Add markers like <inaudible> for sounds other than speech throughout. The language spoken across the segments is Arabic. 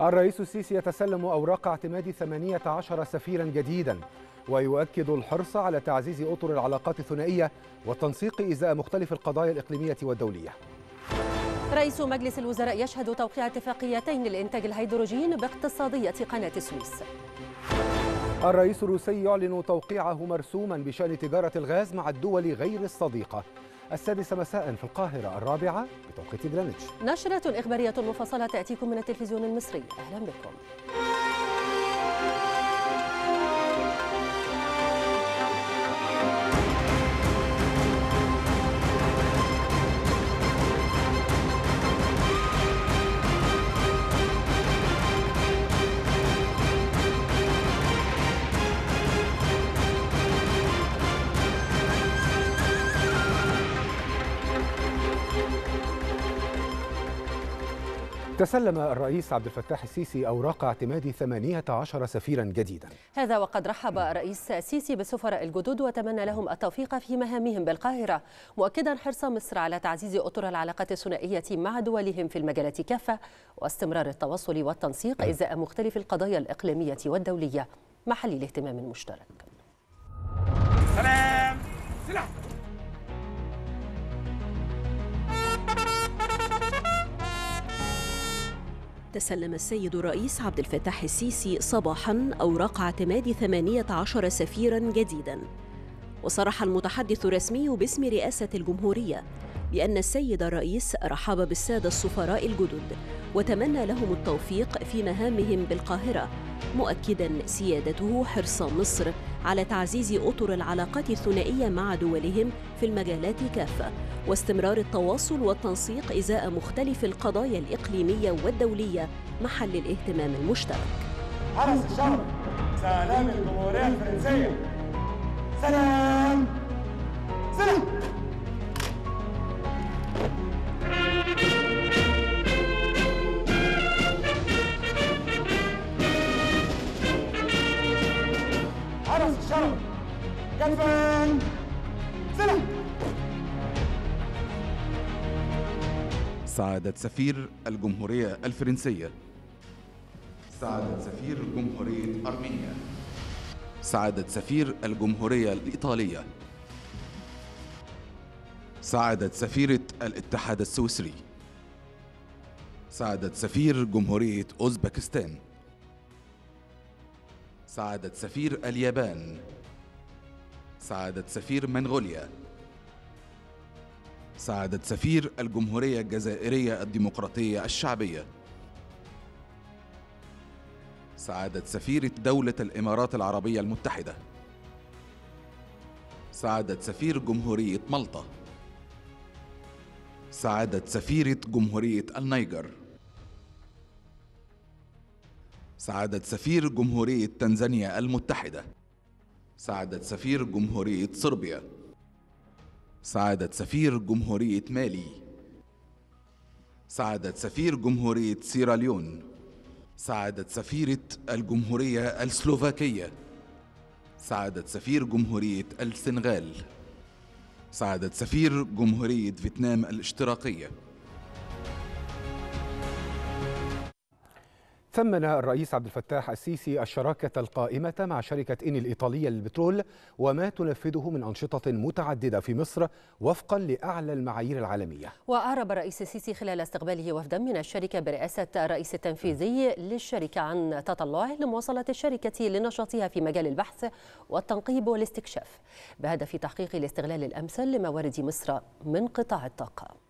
الرئيس السيسي يتسلم أوراق اعتماد 18 سفيرا جديدا ويؤكد الحرص على تعزيز أطر العلاقات الثنائية والتنسيق إزاء مختلف القضايا الإقليمية والدولية رئيس مجلس الوزراء يشهد توقيع اتفاقيتين لإنتاج الهيدروجين باقتصادية قناة السويس الرئيس الروسي يعلن توقيعه مرسوما بشأن تجارة الغاز مع الدول غير الصديقة السادسة مساء في القاهرة الرابعة بتوقيت جرينتش نشرة إخبارية مفصلة تأتيكم من التلفزيون المصري أهلا بكم تسلم الرئيس عبد الفتاح السيسي أوراق اعتماد 18 سفيرا جديدا هذا وقد رحب الرئيس السيسي بالسفراء الجدد وتمنى لهم التوفيق في مهامهم بالقاهرة مؤكدا حرص مصر على تعزيز أطر العلاقات الثنائية مع دولهم في المجالات كافة واستمرار التواصل والتنسيق إزاء مختلف القضايا الإقليمية والدولية محل الاهتمام المشترك سلام سلام تسلم السيد الرئيس عبد الفتاح السيسي صباحا أوراق اعتماد 18 سفيرا جديدا وصرح المتحدث الرسمي باسم رئاسة الجمهورية بأن السيد الرئيس رحب بالسادة السفراء الجدد وتمنى لهم التوفيق في مهامهم بالقاهرة مؤكدا سيادته حرص مصر على تعزيز أطر العلاقات الثنائية مع دولهم في المجالات كافة واستمرار التواصل والتنسيق إزاء مختلف القضايا الإقليمية والدولية محل الاهتمام المشترك حرس الشرق سلام الجمهورية الفرنسية سلام سلام سعادة سفير الجمهورية الفرنسية سعادة سفير جمهورية أرمينيا سعادة سفير الجمهورية الإيطالية سعادة سفيرة الاتحاد السويسري سعادة سفير جمهورية أوزبكستان سعادة سفير اليابان سعادة سفير منغوليا سعادة سفير الجمهورية الجزائرية الديمقراطية الشعبية سعادة سفير دولة الإمارات العربية المتحدة سعادة سفير جمهورية مالطا سعادة سفيرة جمهورية النيجر سعادة سفير جمهورية تنزانيا المتحدة سعادة سفير جمهورية صربيا سعادة سفير جمهورية مالي سعادة سفير جمهورية سيراليون سعادة سفيرة الجمهورية السلوفاكية سعادة سفير جمهورية السنغال سعادة سفير جمهورية فيتنام الاشتراكية ثمن الرئيس عبد الفتاح السيسي الشراكة القائمة مع شركة إني الإيطالية للبترول وما تنفذه من أنشطة متعددة في مصر وفقا لأعلى المعايير العالمية وأعرب الرئيس السيسي خلال استقباله وفدا من الشركة برئاسة الرئيس التنفيذي للشركة عن تطلعه لمواصلة الشركة لنشاطها في مجال البحث والتنقيب والاستكشاف بهدف تحقيق الاستغلال الأمثل لموارد مصر من قطاع الطاقة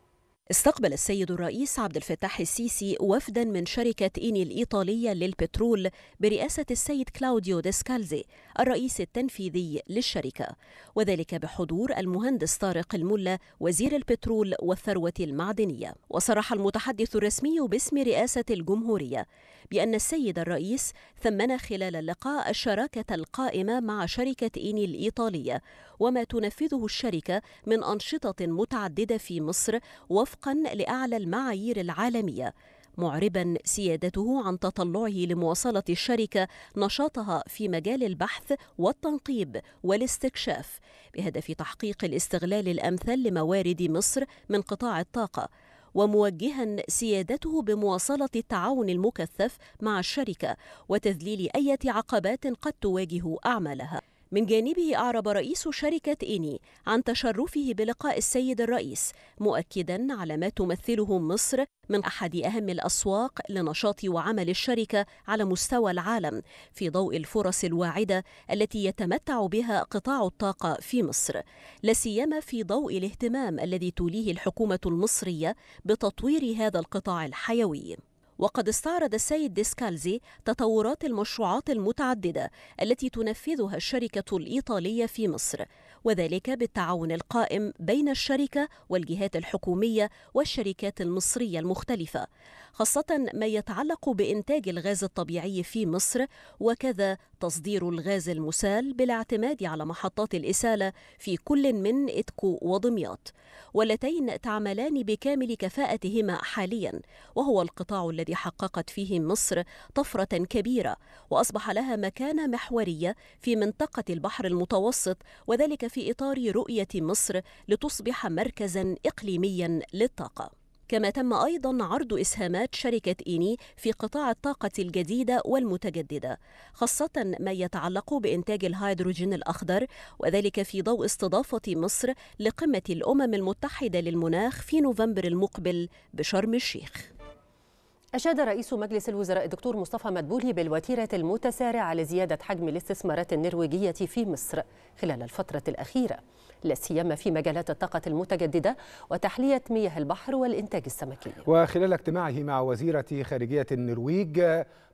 استقبل السيد الرئيس عبد الفتاح السيسي وفدا من شركة إيني الإيطالية للبترول برئاسة السيد كلاوديو ديسكالزي الرئيس التنفيذي للشركة وذلك بحضور المهندس طارق الملا وزير البترول والثروة المعدنية وصرح المتحدث الرسمي باسم رئاسة الجمهورية بأن السيد الرئيس ثمن خلال اللقاء الشراكة القائمة مع شركة إيني الإيطالية وما تنفذه الشركة من أنشطة متعددة في مصر وفقا لأعلى المعايير العالمية معربا سيادته عن تطلعه لمواصلة الشركة نشاطها في مجال البحث والتنقيب والاستكشاف بهدف تحقيق الاستغلال الأمثل لموارد مصر من قطاع الطاقة وموجها سيادته بمواصله التعاون المكثف مع الشركه وتذليل اي عقبات قد تواجه اعمالها من جانبه أعرب رئيس شركة إني عن تشرفه بلقاء السيد الرئيس مؤكدا على ما تمثله مصر من أحد أهم الأسواق لنشاط وعمل الشركة على مستوى العالم في ضوء الفرص الواعدة التي يتمتع بها قطاع الطاقة في مصر لا سيما في ضوء الاهتمام الذي توليه الحكومة المصرية بتطوير هذا القطاع الحيوي وقد استعرض السيد ديسكالزي تطورات المشروعات المتعددة التي تنفذها الشركة الإيطالية في مصر وذلك بالتعاون القائم بين الشركة والجهات الحكومية والشركات المصرية المختلفة خاصة ما يتعلق بإنتاج الغاز الطبيعي في مصر وكذا تصدير الغاز المسال بالاعتماد على محطات الإسالة في كل من إتكو ودمياط واللتين تعملان بكامل كفاءتهما حاليا وهو القطاع الذي حققت فيه مصر طفرة كبيرة وأصبح لها مكانة محورية في منطقة البحر المتوسط وذلك في إطار رؤية مصر لتصبح مركزا إقليميا للطاقة كما تم أيضا عرض إسهامات شركة إيني في قطاع الطاقة الجديدة والمتجددة خاصة ما يتعلق بإنتاج الهيدروجين الأخضر وذلك في ضوء استضافة مصر لقمة الأمم المتحدة للمناخ في نوفمبر المقبل بشرم الشيخ أشاد رئيس مجلس الوزراء الدكتور مصطفى مدبولي بالوتيرة المتسارعة لزيادة حجم الاستثمارات النرويجية في مصر خلال الفترة الأخيرة لا سيما في مجالات الطاقة المتجددة وتحلية مياه البحر والإنتاج السمكي وخلال اجتماعه مع وزيرة خارجية النرويج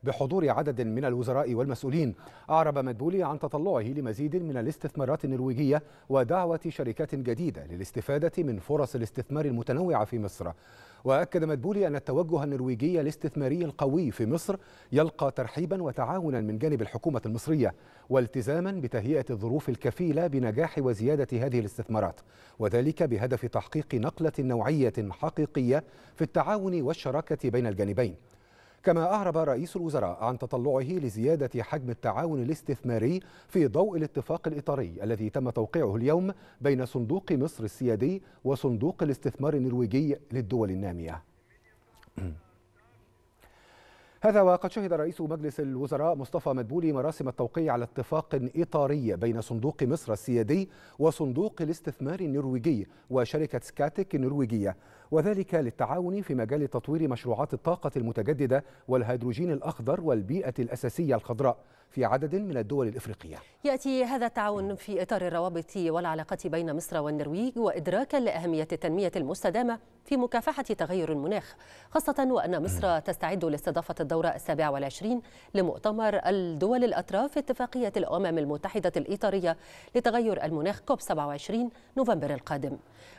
بحضور عدد من الوزراء والمسؤولين أعرب مدبولي عن تطلعه لمزيد من الاستثمارات النرويجية ودعوة شركات جديدة للاستفادة من فرص الاستثمار المتنوعة في مصر وأكد مدبولي أن التوجه النرويجي الاستثماري القوي في مصر يلقى ترحيبا وتعاونا من جانب الحكومة المصرية والتزاما بتهيئة الظروف الكفيلة بنجاح وزيادة هذه الاستثمارات وذلك بهدف تحقيق نقلة نوعية حقيقية في التعاون والشراكة بين الجانبين كما أعرب رئيس الوزراء عن تطلعه لزيادة حجم التعاون الاستثماري في ضوء الاتفاق الإطاري الذي تم توقيعه اليوم بين صندوق مصر السيادي وصندوق الاستثمار النرويجي للدول النامية <clears throat> هذا وقد شهد رئيس مجلس الوزراء مصطفى مدبولي مراسم التوقيع على اتفاق إطاري بين صندوق مصر السيادي وصندوق الاستثمار النرويجي وشركة سكاتك النرويجية وذلك للتعاون في مجال تطوير مشروعات الطاقة المتجددة والهيدروجين الأخضر والبيئة الأساسية الخضراء في عدد من الدول الإفريقية يأتي هذا التعاون في إطار الروابط والعلاقات بين مصر والنرويج وإدراكا لأهمية التنمية المستدامة في مكافحة تغير المناخ خاصة وأن مصر تستعد لاستضافة الدورة السابعة والعشرين لمؤتمر الدول الأطراف اتفاقية الأمم المتحدة الإطارية لتغير المناخ كوب 27 نوفمبر القادم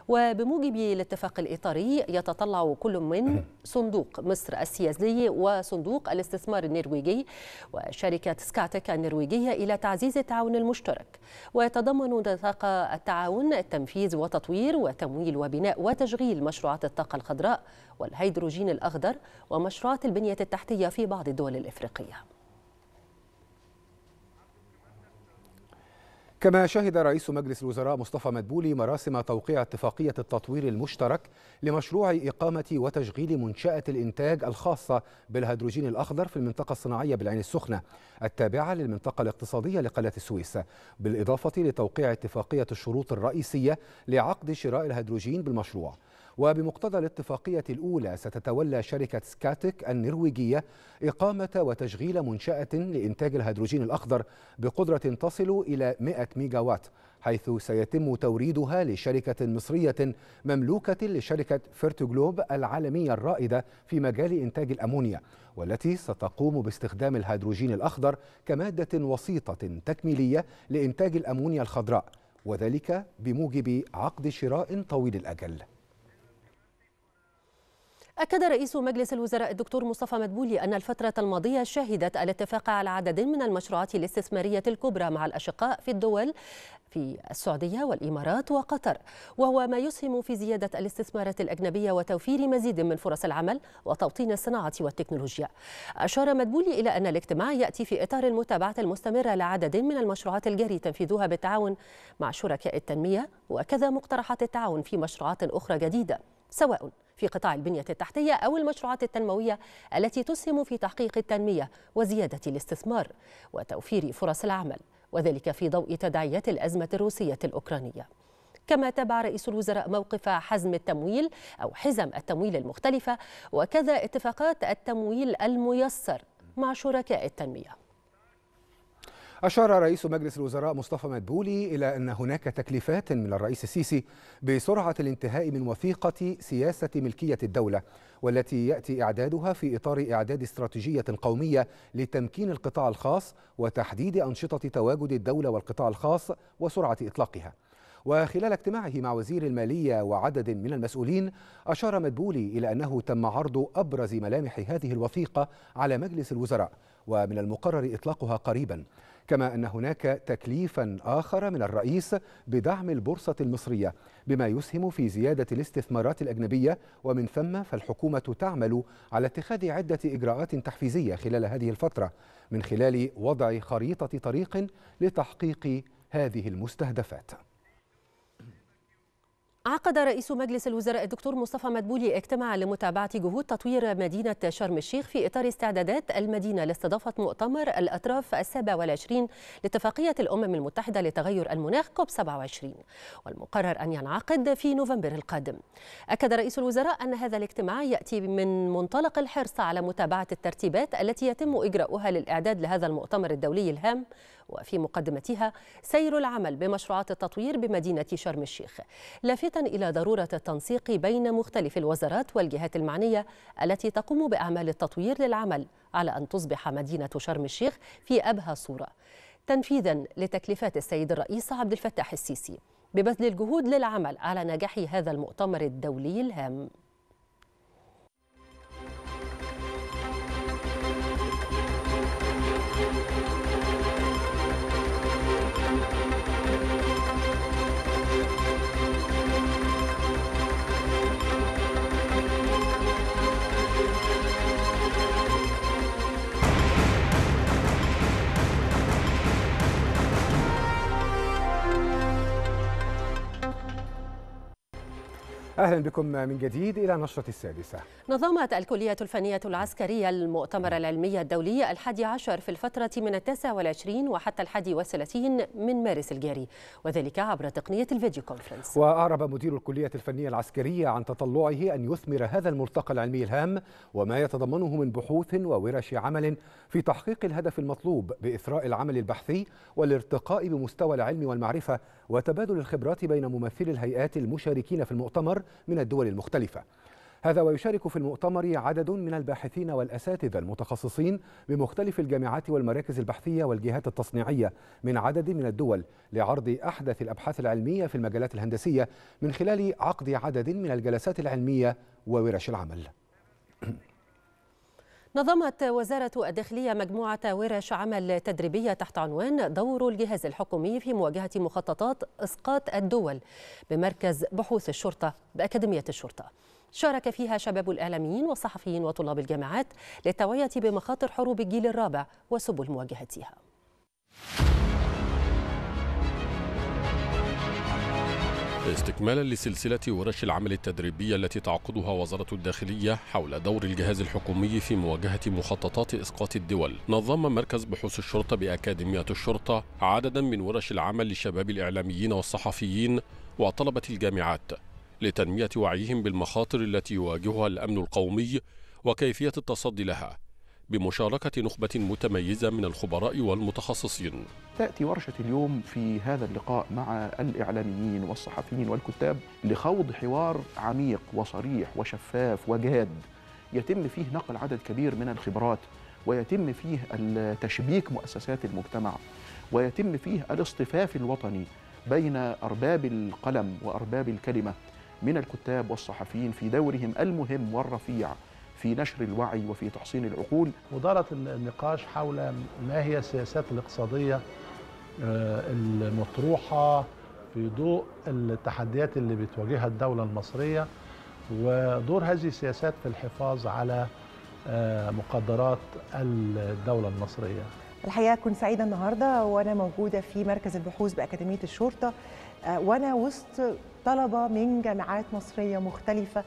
وبموجب الاتفاق الإطاري الدولاري يتطلع كل من صندوق مصر السياسي وصندوق الاستثمار النرويجي وشركة سكاتك النرويجية إلى تعزيز التعاون المشترك ويتضمن نطاق التعاون التنفيذ وتطوير وتمويل وبناء وتشغيل مشروعات الطاقة الخضراء والهيدروجين الأخضر ومشروعات البنية التحتية في بعض الدول الإفريقية كما شهد رئيس مجلس الوزراء مصطفى مدبولي مراسم توقيع اتفاقية التطوير المشترك لمشروع إقامة وتشغيل منشأة الإنتاج الخاصة بالهيدروجين الأخضر في المنطقة الصناعية بالعين السخنة التابعة للمنطقة الاقتصادية لقناة السويس بالإضافة لتوقيع اتفاقية الشروط الرئيسية لعقد شراء الهيدروجين بالمشروع وبمقتضى الاتفاقية الأولى ستتولى شركة سكاتك النرويجية إقامة وتشغيل منشأة لإنتاج الهيدروجين الأخضر بقدرة تصل إلى 100 ميجاوات حيث سيتم توريدها لشركة مصرية مملوكة لشركة فيرتوغلوب العالمية الرائدة في مجال إنتاج الأمونيا والتي ستقوم باستخدام الهيدروجين الأخضر كمادة وسيطة تكميلية لإنتاج الأمونيا الخضراء وذلك بموجب عقد شراء طويل الأجل أكد رئيس مجلس الوزراء الدكتور مصطفى مدبولي أن الفترة الماضية شهدت الاتفاق على عدد من المشروعات الاستثمارية الكبرى مع الأشقاء في الدول في السعودية والإمارات وقطر وهو ما يسهم في زيادة الاستثمارات الأجنبية وتوفير مزيد من فرص العمل وتوطين الصناعة والتكنولوجيا أشار مدبولي إلى أن الاجتماع يأتي في إطار المتابعة المستمرة لعدد من المشروعات الجاري تنفيذها بالتعاون مع شركاء التنمية وكذا مقترحات التعاون في مشروعات أخرى جديدة سواء في قطاع البنية التحتية أو المشروعات التنموية التي تسهم في تحقيق التنمية وزيادة الاستثمار وتوفير فرص العمل وذلك في ضوء تداعيات الأزمة الروسية الأوكرانية كما تابع رئيس الوزراء موقف حزم التمويل أو حزم التمويل المختلفة وكذا اتفاقات التمويل الميسر مع شركاء التنميه أشار رئيس مجلس الوزراء مصطفى مدبولي إلى أن هناك تكليفات من الرئيس السيسي بسرعة الانتهاء من وثيقة سياسة ملكية الدولة والتي يأتي إعدادها في إطار إعداد استراتيجية قومية لتمكين القطاع الخاص وتحديد أنشطة تواجد الدولة والقطاع الخاص وسرعة إطلاقها وخلال اجتماعه مع وزير المالية وعدد من المسؤولين أشار مدبولي إلى أنه تم عرض أبرز ملامح هذه الوثيقة على مجلس الوزراء ومن المقرر إطلاقها قريبا كما أن هناك تكليفا آخر من الرئيس بدعم البورصة المصرية بما يسهم في زيادة الاستثمارات الأجنبية ومن ثم فالحكومة تعمل على اتخاذ عدة إجراءات تحفيزية خلال هذه الفترة من خلال وضع خريطة طريق لتحقيق هذه المستهدفات عقد رئيس مجلس الوزراء الدكتور مصطفى مدبولي اجتماعا لمتابعة جهود تطوير مدينة شرم الشيخ في إطار استعدادات المدينة لاستضافة مؤتمر الأطراف السابع والعشرين لاتفاقية الأمم المتحدة لتغير المناخ كوب 27 والمقرر أن ينعقد في نوفمبر القادم أكد رئيس الوزراء أن هذا الاجتماع يأتي من منطلق الحرص على متابعة الترتيبات التي يتم إجراؤها للإعداد لهذا المؤتمر الدولي الهام وفي مقدمتها سير العمل بمشروعات التطوير بمدينة شرم الشيخ لافتا إلى ضرورة التنسيق بين مختلف الوزارات والجهات المعنية التي تقوم بأعمال التطوير للعمل على أن تصبح مدينة شرم الشيخ في أبهى صورة تنفيذا لتكليفات السيد الرئيس عبد الفتاح السيسي ببذل الجهود للعمل على نجاح هذا المؤتمر الدولي الهام أهلا بكم من جديد إلى نشرة السادسة نظمت الكلية الفنية العسكرية المؤتمر العلمي الدولي الحادي عشر في الفترة من التاسع والعشرين وحتى الحادي والثلاثين من مارس الجاري وذلك عبر تقنية الفيديو كونفرنس وأعرب مدير الكلية الفنية العسكرية عن تطلعه أن يثمر هذا الملتقى العلمي الهام وما يتضمنه من بحوث وورش عمل في تحقيق الهدف المطلوب بإثراء العمل البحثي والارتقاء بمستوى العلم والمعرفة وتبادل الخبرات بين ممثلي الهيئات المشاركين في المؤتمر من الدول المختلفة هذا ويشارك في المؤتمر عدد من الباحثين والأساتذة المتخصصين بمختلف الجامعات والمراكز البحثية والجهات التصنيعية من عدد من الدول لعرض أحدث الأبحاث العلمية في المجالات الهندسية من خلال عقد عدد من الجلسات العلمية وورش العمل نظمت وزارة الداخلية مجموعة ورش عمل تدريبية تحت عنوان دور الجهاز الحكومي في مواجهة مخططات إسقاط الدول بمركز بحوث الشرطة بأكاديمية الشرطة شارك فيها شباب الإعلاميين والصحفيين وطلاب الجامعات للتوعية بمخاطر حروب الجيل الرابع وسبل مواجهتها استكمالا لسلسلة ورش العمل التدريبية التي تعقدها وزارة الداخلية حول دور الجهاز الحكومي في مواجهة مخططات إسقاط الدول نظم مركز بحوث الشرطة بأكاديمية الشرطة عددا من ورش العمل لشباب الإعلاميين والصحفيين وطلبة الجامعات لتنمية وعيهم بالمخاطر التي يواجهها الأمن القومي وكيفية التصدي لها بمشاركة نخبة متميزة من الخبراء والمتخصصين تأتي ورشة اليوم في هذا اللقاء مع الإعلاميين والصحفيين والكتاب لخوض حوار عميق وصريح وشفاف وجاد يتم فيه نقل عدد كبير من الخبرات ويتم فيه تشبيك مؤسسات المجتمع ويتم فيه الاصطفاف الوطني بين أرباب القلم وأرباب الكلمة من الكتاب والصحفيين في دورهم المهم والرفيع في نشر الوعي وفي تحصين العقول ودارت النقاش حول ما هي السياسات الاقتصادية آه، المطروحة في ضوء التحديات اللي بتواجهها الدولة المصرية ودور هذه السياسات في الحفاظ على آه، مقدرات الدولة المصرية الحقيقة كنت سعيدة النهاردة وأنا موجودة في مركز البحوث بأكاديمية الشرطة آه، وأنا وسط طلبة من جامعات مصرية مختلفة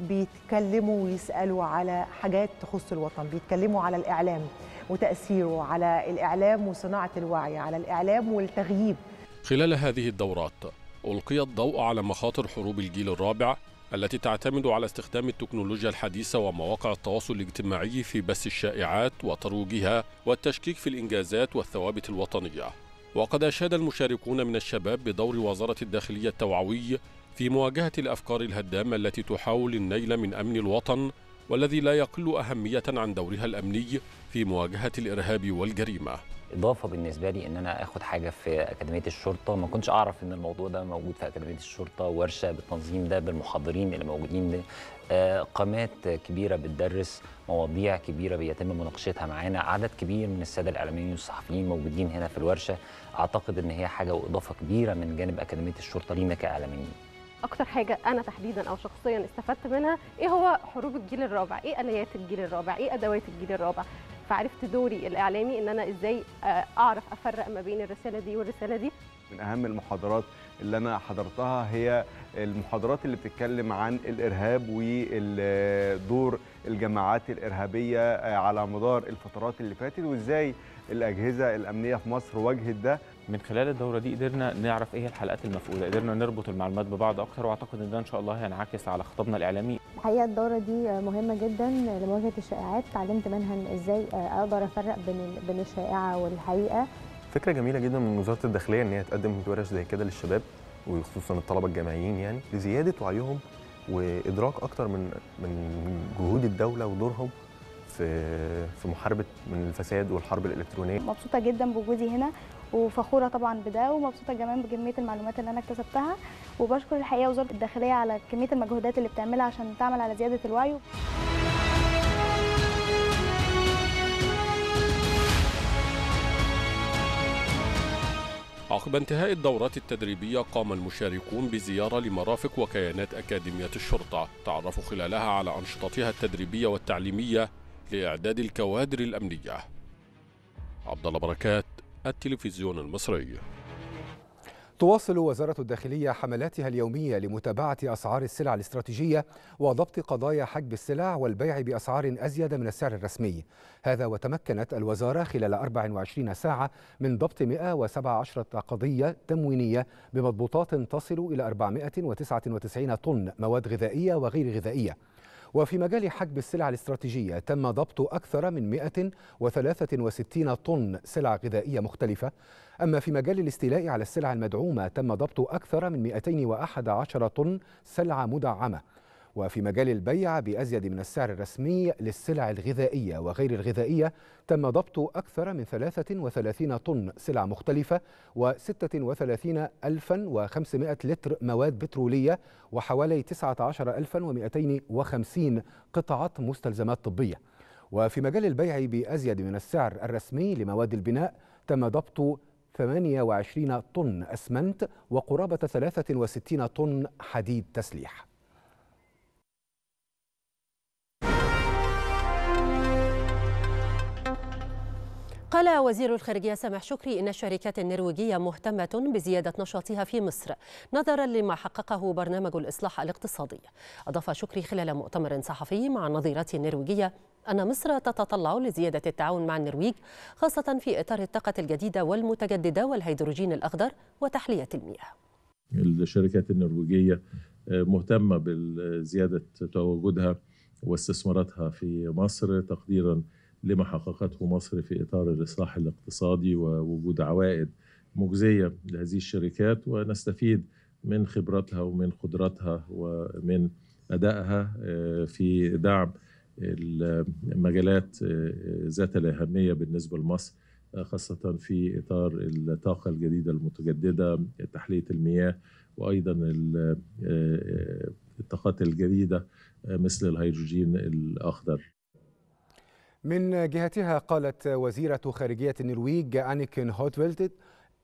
بيتكلموا ويسالوا على حاجات تخص الوطن بيتكلموا على الاعلام وتاثيره على الاعلام وصناعه الوعي على الاعلام والتغييب خلال هذه الدورات القي الضوء على مخاطر حروب الجيل الرابع التي تعتمد على استخدام التكنولوجيا الحديثة ومواقع التواصل الاجتماعي في بث الشائعات وترويجها والتشكيك في الإنجازات والثوابت الوطنية وقد أشاد المشاركون من الشباب بدور وزارة الداخلية التوعوي في مواجهة الأفكار الهدامة التي تحاول النيل من أمن الوطن والذي لا يقل أهمية عن دورها الأمني في مواجهة الإرهاب والجريمة اضافه بالنسبه لي ان انا اخد حاجه في اكاديميه الشرطه ما كنتش اعرف ان الموضوع ده موجود في اكاديميه الشرطه ورشه بالتنظيم ده بالمحاضرين اللي موجودين ده آه، قامات كبيره بتدرس مواضيع كبيره بيتم مناقشتها معانا عدد كبير من الساده الاعلاميين والصحفيين موجودين هنا في الورشه اعتقد ان هي حاجه واضافه كبيره من جانب اكاديميه الشرطه لينا كاعلاميين اكتر حاجه انا تحديدا او شخصيا استفدت منها ايه هو حروب الجيل الرابع ايه اليات الجيل الرابع ايه ادوات الجيل الرابع فعرفت دوري الاعلامي ان انا ازاي آه، اعرف افرق ما بين الرساله دي والرساله دي من اهم المحاضرات اللي انا حضرتها هي المحاضرات اللي بتتكلم عن الارهاب ودور الجماعات الارهابيه آه، على مدار الفترات اللي فاتت وازاي الاجهزه الامنيه في مصر واجهت ده من خلال الدوره دي قدرنا نعرف ايه الحلقات المفقوده قدرنا نربط المعلومات ببعض اكتر واعتقد ان ده ان شاء الله هينعكس على خطابنا الاعلامي الحقيقه الدوره دي مهمه جدا لمواجهه الشائعات تعلمت منها ازاي اقدر افرق بين بين الشائعه والحقيقه فكره جميله جدا من وزاره الداخليه ان هي تقدم ورش زي كده للشباب وخصوصا الطلبه الجامعيين يعني لزياده وعيهم وادراك اكتر من من جهود الدوله ودورهم في في محاربه من الفساد والحرب الالكترونيه مبسوطه جدا بوجودي هنا وفخوره طبعا بده ومبسوطه كمان بكميه المعلومات اللي انا اكتسبتها وبشكر الحقيقه وزاره الداخليه على كميه المجهودات اللي بتعملها عشان تعمل على زياده الوعي عقب انتهاء الدورات التدريبية قام المشاركون بزيارة لمرافق وكيانات أكاديمية الشرطة تعرفوا خلالها على أنشطتها التدريبية والتعليمية لإعداد الكوادر الأمنية عبد الله بركات التلفزيون المصري تواصل وزارة الداخلية حملاتها اليومية لمتابعة أسعار السلع الاستراتيجية وضبط قضايا حجب السلع والبيع بأسعار أزيد من السعر الرسمي هذا وتمكنت الوزارة خلال 24 ساعة من ضبط 117 قضية تموينية بمضبوطات تصل إلى 499 طن مواد غذائية وغير غذائية وفي مجال حجب السلع الاستراتيجية تم ضبط أكثر من 163 طن سلع غذائية مختلفة أما في مجال الاستيلاء على السلع المدعومة تم ضبط أكثر من 211 طن سلع مدعمة وفي مجال البيع بأزيد من السعر الرسمي للسلع الغذائية وغير الغذائية تم ضبط أكثر من 33 طن سلع مختلفة و36500 لتر مواد بترولية وحوالي 19250 قطعة مستلزمات طبية وفي مجال البيع بأزيد من السعر الرسمي لمواد البناء تم ضبط 28 طن أسمنت وقرابة 63 طن حديد تسليح قال وزير الخارجية سامح شكري إن الشركات النرويجية مهتمة بزيادة نشاطها في مصر نظرا لما حققه برنامج الإصلاح الاقتصادي أضاف شكري خلال مؤتمر صحفي مع نظيرات النرويجية أن مصر تتطلع لزيادة التعاون مع النرويج خاصة في إطار الطاقة الجديدة والمتجددة والهيدروجين الأخضر وتحلية المياه الشركات النرويجية آه، مهتمة بزيادة تواجدها واستثماراتها في مصر تقديرا لما حققته مصر في اطار الاصلاح الاقتصادي ووجود عوائد مجزيه لهذه الشركات ونستفيد من خبراتها ومن قدراتها ومن ادائها آه، في دعم المجالات آه، ذات الاهميه بالنسبه لمصر آه، خاصة في إطار الطاقة الجديدة المتجددة تحلية المياه وأيضا الطاقات الجديدة مثل الهيدروجين الأخضر من جهتها قالت وزيرة خارجية النرويج أنيكن هوتفيلد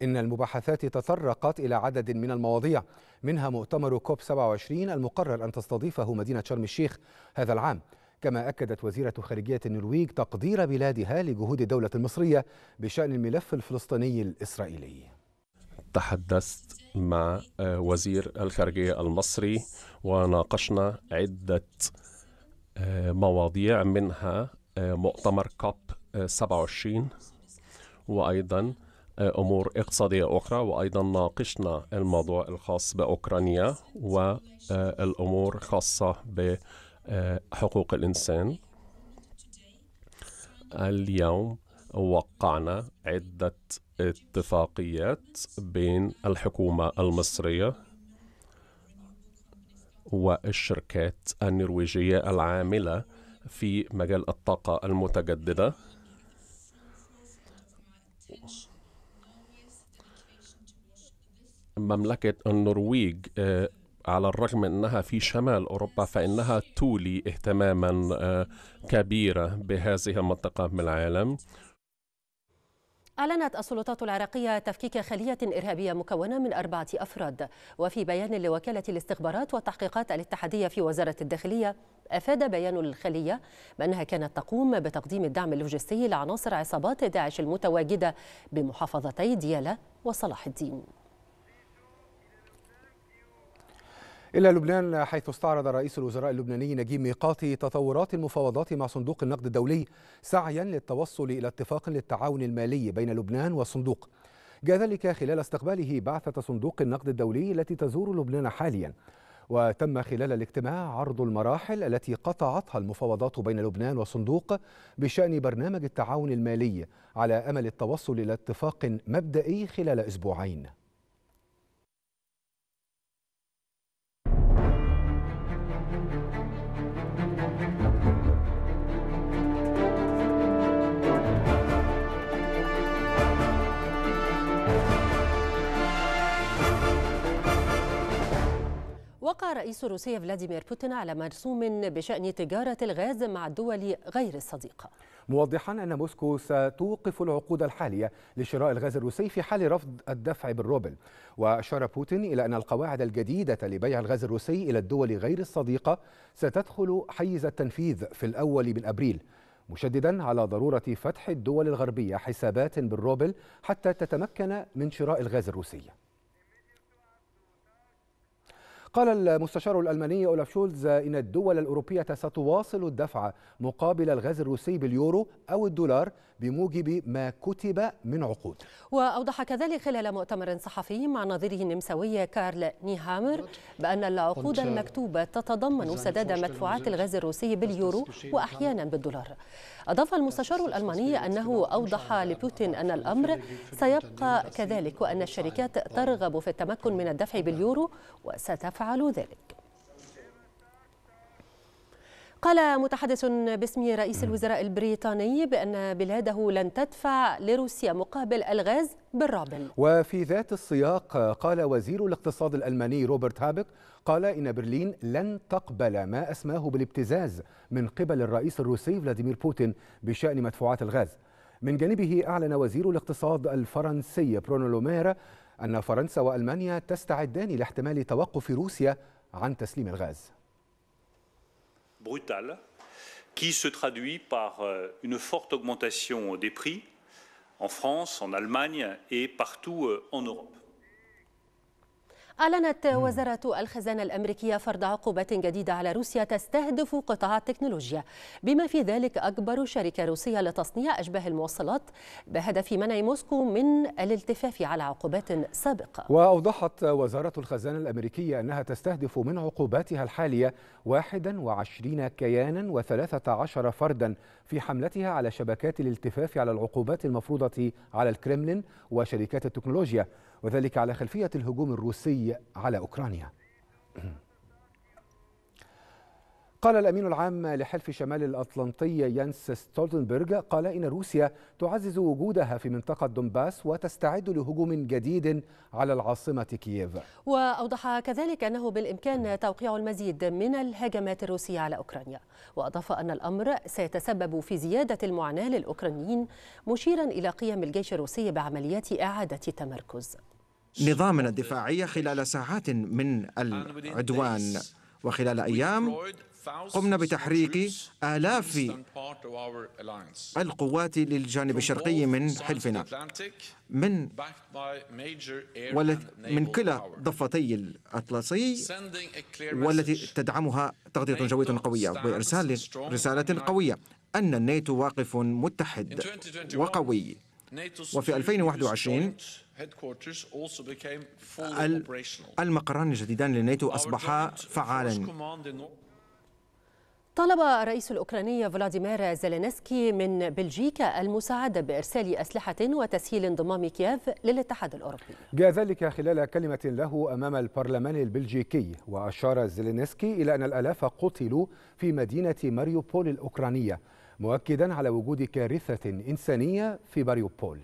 إن المباحثات تطرقت إلى عدد من المواضيع منها مؤتمر كوب 27 المقرر أن تستضيفه مدينة شرم الشيخ هذا العام كما أكدت وزيرة خارجية النرويج تقدير بلادها لجهود الدولة المصرية بشأن الملف الفلسطيني الإسرائيلي تحدثت مع آه، وزير الخارجية المصري وناقشنا عدة آه، مواضيع منها آه، مؤتمر كوب 27 آه، وأيضا آه، أمور اقتصادية أخرى وأيضا ناقشنا الموضوع الخاص بأوكرانيا والأمور الخاصة بحقوق الإنسان اليوم وقعنا عدة اتفاقيات بين الحكومة المصرية والشركات النرويجية العاملة في مجال الطاقة المتجددة مملكة النرويج آه، على الرغم من أنها في شمال أوروبا فإنها تولي اهتماما آه، كبيرا بهذه المنطقة من العالم أعلنت السلطات العراقية تفكيك خلية إرهابية مكونة من أربعة أفراد وفي بيان لوكالة الاستخبارات والتحقيقات الاتحادية في وزارة الداخلية أفاد بيان الخلية بأنها كانت تقوم بتقديم الدعم اللوجستي لعناصر عصابات داعش المتواجدة بمحافظتي ديالة وصلاح الدين إلى لبنان حيث استعرض رئيس الوزراء اللبناني نجيب ميقاتي تطورات المفاوضات مع صندوق النقد الدولي سعيا للتوصل إلى اتفاق للتعاون المالي بين لبنان والصندوق جاء ذلك خلال استقباله بعثة صندوق النقد الدولي التي تزور لبنان حاليا وتم خلال الاجتماع عرض المراحل التي قطعتها المفاوضات بين لبنان والصندوق بشأن برنامج التعاون المالي على أمل التوصل إلى اتفاق مبدئي خلال أسبوعين الرئيس الروسي فلاديمير بوتين على مرسوم بشأن تجارة الغاز مع الدول غير الصديقة موضحا أن موسكو ستوقف العقود الحالية لشراء الغاز الروسي في حال رفض الدفع بالروبل وأشار بوتين إلى أن القواعد الجديدة لبيع الغاز الروسي إلى الدول غير الصديقة ستدخل حيز التنفيذ في الأول من أبريل مشددا على ضرورة فتح الدول الغربية حسابات بالروبل حتى تتمكن من شراء الغاز الروسي قال المستشار الألماني أولاف شولز إن الدول الأوروبية ستواصل الدفع مقابل الغاز الروسي باليورو أو الدولار بموجب ما كتب من عقود وأوضح كذلك خلال مؤتمر صحفي مع نظيره النمساوي كارل نيهامر بأن العقود المكتوبة تتضمن سداد مدفوعات الغاز الروسي باليورو وأحيانا بالدولار أضاف المستشار الألماني أنه أوضح لبوتين أن الأمر سيبقى كذلك وأن الشركات ترغب في التمكن من الدفع باليورو وستفعل ذلك قال متحدث باسم رئيس الوزراء البريطاني بأن بلاده لن تدفع لروسيا مقابل الغاز بالرابل وفي ذات السياق قال وزير الاقتصاد الألماني روبرت هابك قال إن برلين لن تقبل ما أسماه بالابتزاز من قبل الرئيس الروسي فلاديمير بوتين بشأن مدفوعات الغاز من جانبه أعلن وزير الاقتصاد الفرنسي برونو لومير أن فرنسا وألمانيا تستعدان لاحتمال توقف روسيا عن تسليم الغاز brutale qui se traduit par euh, une forte augmentation des prix en France, en Allemagne et partout euh, en Europe. أعلنت وزارة الخزانة الأمريكية فرض عقوبات جديدة على روسيا تستهدف قطاع التكنولوجيا بما في ذلك أكبر شركة روسية لتصنيع أشباه الموصلات بهدف منع موسكو من الالتفاف على عقوبات سابقة وأوضحت وزارة الخزانة الأمريكية أنها تستهدف من عقوباتها الحالية 21 كيانا و13 فردا في حملتها على شبكات الالتفاف على العقوبات المفروضة على الكرملين وشركات التكنولوجيا وذلك على خلفية الهجوم الروسي على أوكرانيا قال الأمين العام لحلف شمال الأطلنطي يانس ستولتنبرغ قال إن روسيا تعزز وجودها في منطقة دونباس وتستعد لهجوم جديد على العاصمة كييف وأوضح كذلك أنه بالإمكان توقيع المزيد من الهجمات الروسية على أوكرانيا وأضاف أن الأمر سيتسبب في زيادة المعاناة للأوكرانيين مشيرا إلى قيام الجيش الروسي بعمليات إعادة التمركز نظامنا الدفاعي خلال ساعات من العدوان وخلال أيام قمنا بتحريك آلاف القوات للجانب الشرقي من حلفنا من من كلا ضفتي الأطلسي والتي تدعمها تغطية جوية قوية وإرسال رسالة قوية أن الناتو واقف متحد وقوي وفي 2021 المقران الجديدان للناتو أصبحا فعالا طلب الرئيس الأوكراني فلاديمير زيلينسكي من بلجيكا المساعدة بإرسال أسلحة وتسهيل انضمام كييف للاتحاد الأوروبي جاء ذلك خلال كلمة له أمام البرلمان البلجيكي وأشار زيلينسكي إلى أن الألاف قتلوا في مدينة ماريوبول الأوكرانية مؤكدا على وجود كارثة إنسانية في ماريوبول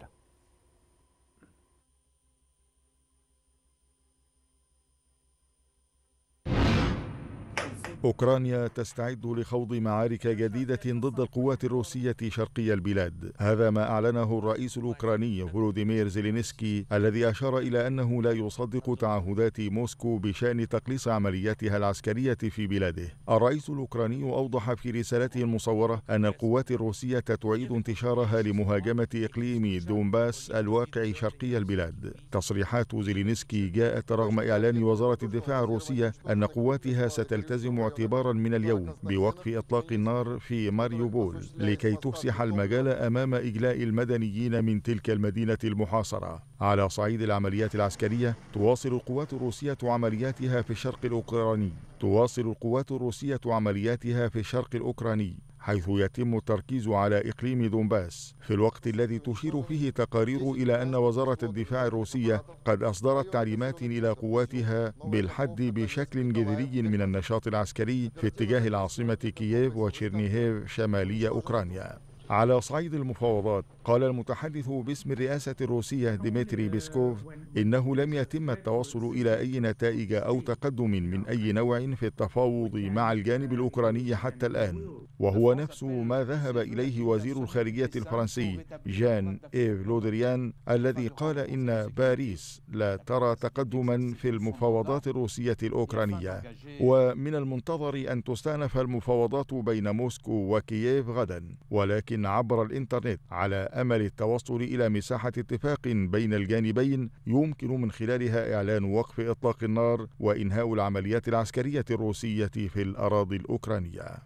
أوكرانيا تستعد لخوض معارك جديدة ضد القوات الروسية شرقي البلاد هذا ما أعلنه الرئيس الأوكراني فولوديمير زيلينسكي الذي أشار إلى أنه لا يصدق تعهدات موسكو بشأن تقليص عملياتها العسكرية في بلاده الرئيس الأوكراني أوضح في رسالته المصورة أن القوات الروسية تعيد انتشارها لمهاجمة إقليم دونباس الواقع شرقي البلاد تصريحات زيلينسكي جاءت رغم إعلان وزارة الدفاع الروسية أن قواتها ستلتزم اعتبارا من اليوم بوقف إطلاق النار في ماريوبول لكي تفسح المجال أمام إجلاء المدنيين من تلك المدينة المحاصرة على صعيد العمليات العسكرية تواصل القوات الروسية عملياتها في الشرق الأوكراني تواصل القوات الروسية عملياتها في الشرق الأوكراني حيث يتم التركيز على إقليم دونباس في الوقت الذي تشير فيه تقارير إلى أن وزارة الدفاع الروسية قد أصدرت تعليمات إلى قواتها بالحد بشكل جذري من النشاط العسكري في اتجاه العاصمة كييف وتشيرنيهيف شمالي أوكرانيا على صعيد المفاوضات قال المتحدث باسم الرئاسة الروسية ديمتري بيسكوف إنه لم يتم التوصل إلى أي نتائج أو تقدم من أي نوع في التفاوض مع الجانب الأوكراني حتى الآن وهو نفس ما ذهب إليه وزير الخارجية الفرنسي جان إيف لودريان الذي قال إن باريس لا ترى تقدما في المفاوضات الروسية الأوكرانية ومن المنتظر أن تستأنف المفاوضات بين موسكو وكييف غدا ولكن عبر الإنترنت على أمل التوصل إلى مساحة اتفاق بين الجانبين يمكن من خلالها إعلان وقف إطلاق النار وإنهاء العمليات العسكرية الروسية في الأراضي الأوكرانية.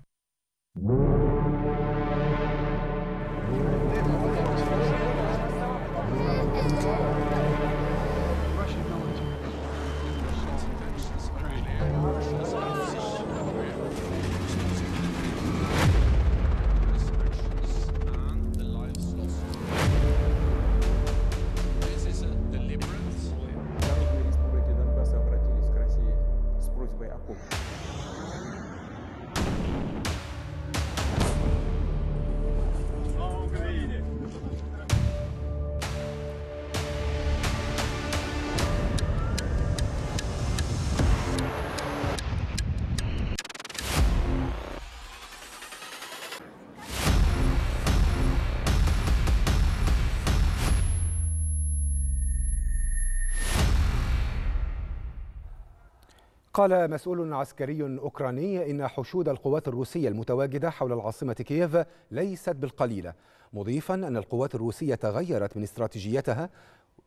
قال مسؤول عسكري أوكراني إن حشود القوات الروسية المتواجدة حول العاصمة كييف ليست بالقليلة مضيفا أن القوات الروسية تغيرت من استراتيجيتها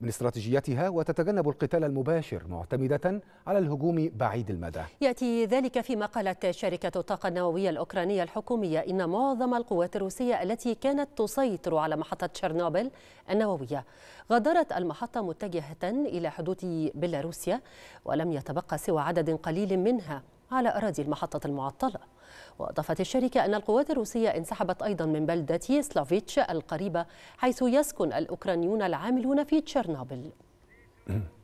من استراتيجيتها وتتجنب القتال المباشر معتمدة على الهجوم بعيد المدى يأتي ذلك فيما قالت شركة الطاقة النووية الأوكرانية الحكومية إن معظم القوات الروسية التي كانت تسيطر على محطة تشيرنوبل النووية غادرت المحطة متجهة إلى حدود بيلاروسيا ولم يتبقى سوى عدد قليل منها على أراضي المحطة المعطلة وأضافت الشركة أن القوات الروسية انسحبت أيضا من بلدة سلافيتش القريبة حيث يسكن الأوكرانيون العاملون في تشيرنوبل <clears throat>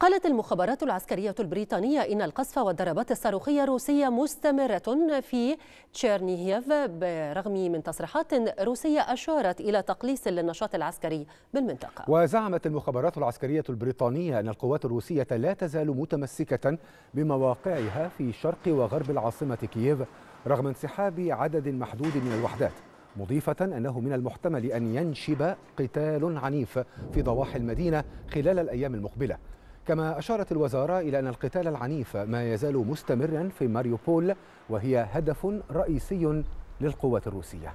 قالت المخابرات العسكرية البريطانية إن القصف والضربات الصاروخية الروسية مستمرة في تشيرنيهيف برغم من تصريحات روسية أشارت إلى تقليص للنشاط العسكري بالمنطقة وزعمت المخابرات العسكرية البريطانية أن القوات الروسية لا تزال متمسكة بمواقعها في شرق وغرب العاصمة كييف رغم انسحاب عدد محدود من الوحدات مضيفة أنه من المحتمل أن ينشب قتال عنيف في ضواحي المدينة خلال الأيام المقبلة كما أشارت الوزارة إلى أن القتال العنيف ما يزال مستمرا في ماريوبول وهي هدف رئيسي للقوات الروسية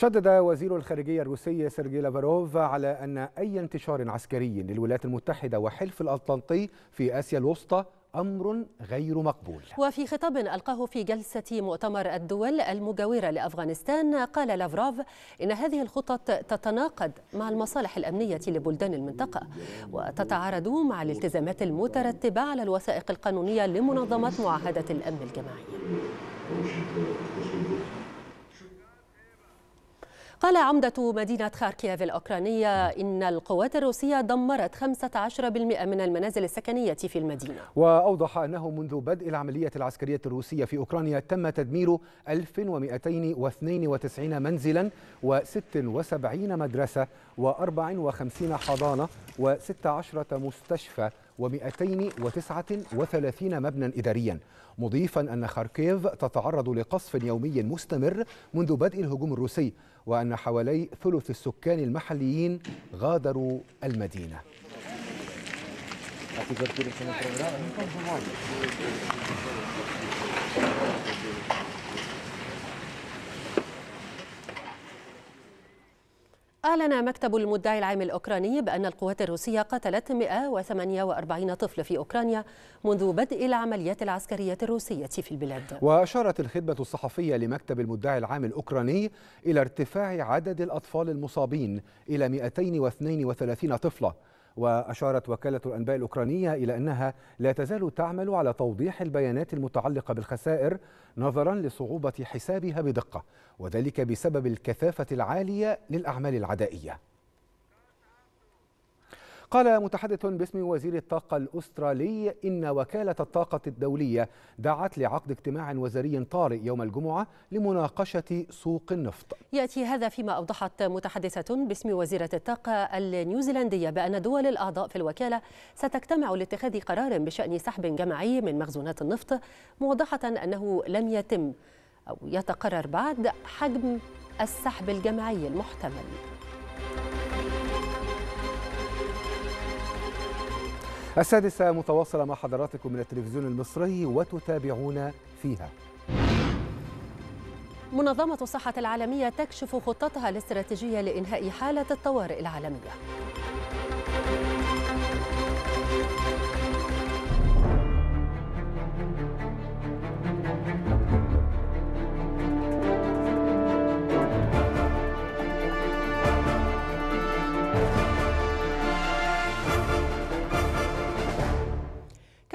شدد وزير الخارجية الروسي سيرجي لافاروف على أن أي انتشار عسكري للولايات المتحدة وحلف الأطلنطي في آسيا الوسطى أمر غير مقبول وفي خطاب ألقاه في جلسة مؤتمر الدول المجاورة لأفغانستان قال لافروف إن هذه الخطط تتناقض مع المصالح الأمنية لبلدان المنطقة وتتعارض مع الالتزامات المترتبة على الوثائق القانونية لمنظمة معاهدة الأمن الجماعي قال عمدة مدينة خاركيف الأوكرانية إن القوات الروسية دمرت 15% من المنازل السكنية في المدينة وأوضح أنه منذ بدء العملية العسكرية الروسية في أوكرانيا تم تدمير 1292 منزلا و76 مدرسة و54 حضانة و16 مستشفى و239 مبنى إداريا مضيفا أن خاركيف تتعرض لقصف يومي مستمر منذ بدء الهجوم الروسي وأن حوالي ثلث السكان المحليين غادروا المدينة أعلن مكتب المدعي العام الأوكراني بأن القوات الروسية قتلت 148 طفل في أوكرانيا منذ بدء العمليات العسكرية الروسية في البلاد وأشارت الخدمة الصحفية لمكتب المدعي العام الأوكراني إلى ارتفاع عدد الأطفال المصابين إلى 232 طفلة وأشارت وكالة الأنباء الأوكرانية إلى أنها لا تزال تعمل على توضيح البيانات المتعلقة بالخسائر نظرا لصعوبة حسابها بدقة وذلك بسبب الكثافة العالية للأعمال العدائية قال متحدث باسم وزير الطاقة الأسترالي إن وكالة الطاقة الدولية دعت لعقد اجتماع وزاري طارئ يوم الجمعة لمناقشة سوق النفط يأتي هذا فيما أوضحت متحدثة باسم وزيرة الطاقة النيوزيلندية بأن دول الأعضاء في الوكالة ستجتمع لاتخاذ قرار بشأن سحب جماعي من مخزونات النفط موضحة أنه لم يتم أو يتقرر بعد حجم السحب الجماعي المحتمل السادسة متواصلة مع حضراتكم من التلفزيون المصري وتتابعون فيها منظمة الصحة العالمية تكشف خطتها الاستراتيجية لإنهاء حالة الطوارئ العالمية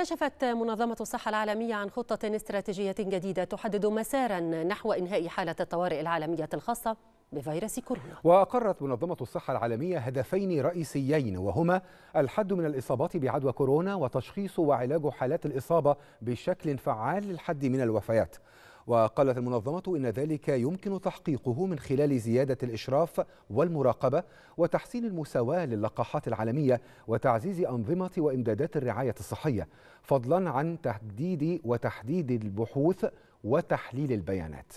كشفت منظمة الصحة العالمية عن خطة استراتيجية جديدة تحدد مسارا نحو إنهاء حالة الطوارئ العالمية الخاصة بفيروس كورونا وأقرت منظمة الصحة العالمية هدفين رئيسيين وهما الحد من الإصابات بعدوى كورونا وتشخيص وعلاج حالات الإصابة بشكل فعال للحد من الوفيات وقالت المنظمة إن ذلك يمكن تحقيقه من خلال زيادة الإشراف والمراقبة وتحسين المساواة للقاحات العالمية وتعزيز أنظمة وإمدادات الرعاية الصحية فضلا عن تحديد وتحديد البحوث وتحليل البيانات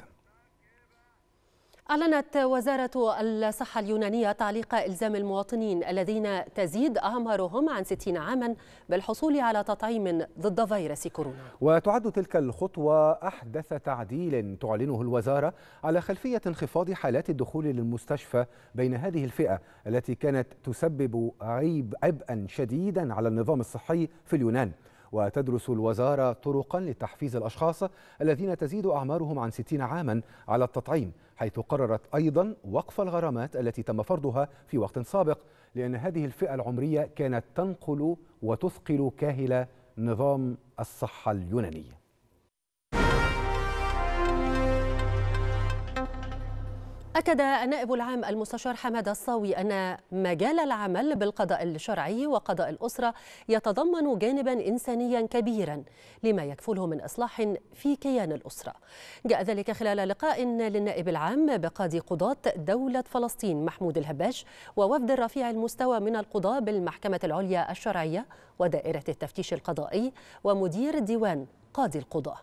أعلنت وزارة الصحة اليونانية تعليق إلزام المواطنين الذين تزيد أعمارهم عن 60 عاما بالحصول على تطعيم ضد فيروس كورونا وتعد تلك الخطوة أحدث تعديل تعلنه الوزارة على خلفية انخفاض حالات الدخول للمستشفى بين هذه الفئة التي كانت تسبب عيب عبئا شديدا على النظام الصحي في اليونان وتدرس الوزارة طرقا لتحفيز الأشخاص الذين تزيد أعمارهم عن 60 عاما على التطعيم حيث قررت أيضا وقف الغرامات التي تم فرضها في وقت سابق لأن هذه الفئة العمرية كانت تنقل وتثقل كاهل نظام الصحة اليوناني أكد النائب العام المستشار حماد الصاوي أن مجال العمل بالقضاء الشرعي وقضاء الأسرة يتضمن جانبا إنسانيا كبيرا لما يكفله من إصلاح في كيان الأسرة جاء ذلك خلال لقاء للنائب العام بقاضي قضاة دولة فلسطين محمود الهباش ووفد رفيع المستوى من القضاة بالمحكمة العليا الشرعية ودائرة التفتيش القضائي ومدير ديوان قاضي القضاه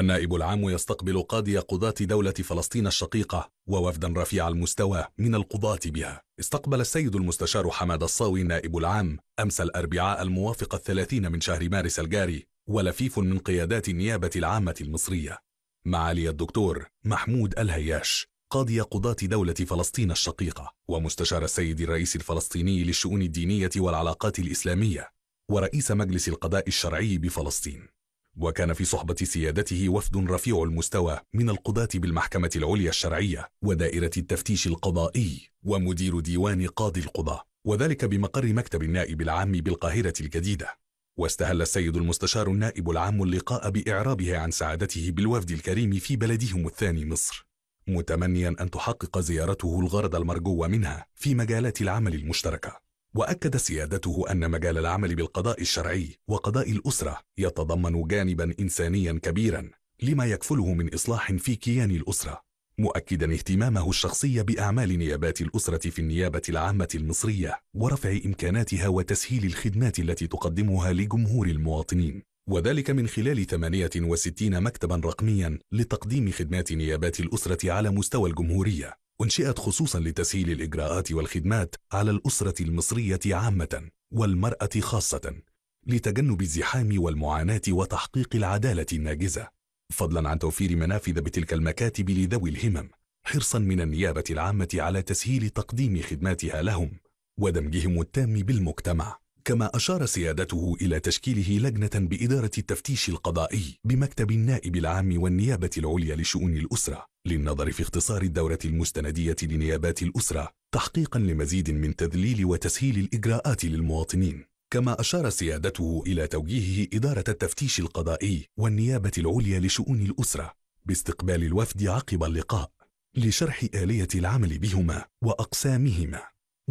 النائب العام يستقبل قاضي قضاة دولة فلسطين الشقيقة ووفدا رفيع المستوى من القضاة بها استقبل السيد المستشار حماد الصاوي النائب العام أمس الأربعاء الموافق الثلاثين من شهر مارس الجاري ولفيف من قيادات النيابة العامة المصرية معالي الدكتور محمود الهياش قاضي قضاة دولة فلسطين الشقيقة ومستشار السيد الرئيس الفلسطيني للشؤون الدينية والعلاقات الإسلامية ورئيس مجلس القضاء الشرعي بفلسطين وكان في صحبة سيادته وفد رفيع المستوى من القضاة بالمحكمة العليا الشرعية ودائرة التفتيش القضائي ومدير ديوان قاضي القضاة وذلك بمقر مكتب النائب العام بالقاهرة الجديدة واستهل السيد المستشار النائب العام اللقاء بإعرابه عن سعادته بالوفد الكريم في بلدهم الثاني مصر متمنيا أن تحقق زيارته الغرض المرجو منها في مجالات العمل المشتركة وأكد سيادته أن مجال العمل بالقضاء الشرعي وقضاء الأسرة يتضمن جانبا إنسانيا كبيرا لما يكفله من إصلاح في كيان الأسرة مؤكدا اهتمامه الشخصي بأعمال نيابات الأسرة في النيابة العامة المصرية ورفع إمكاناتها وتسهيل الخدمات التي تقدمها لجمهور المواطنين وذلك من خلال 68 مكتبا رقميا لتقديم خدمات نيابات الأسرة على مستوى الجمهورية أنشئت خصوصا لتسهيل الإجراءات والخدمات على الأسرة المصرية عامة والمرأة خاصة لتجنب الزحام والمعاناة وتحقيق العدالة الناجزة فضلا عن توفير منافذ بتلك المكاتب لذوي الهمم حرصا من النيابة العامة على تسهيل تقديم خدماتها لهم ودمجهم التام بالمجتمع كما أشار سيادته إلى تشكيله لجنة بإدارة التفتيش القضائي بمكتب النائب العام والنيابة العليا لشؤون الأسرة للنظر في اختصار الدورة المستندية لنيابات الأسرة تحقيقا لمزيد من تذليل وتسهيل الإجراءات للمواطنين كما أشار سيادته إلى توجيهه إدارة التفتيش القضائي والنيابة العليا لشؤون الأسرة باستقبال الوفد عقب اللقاء لشرح آلية العمل بهما وأقسامهما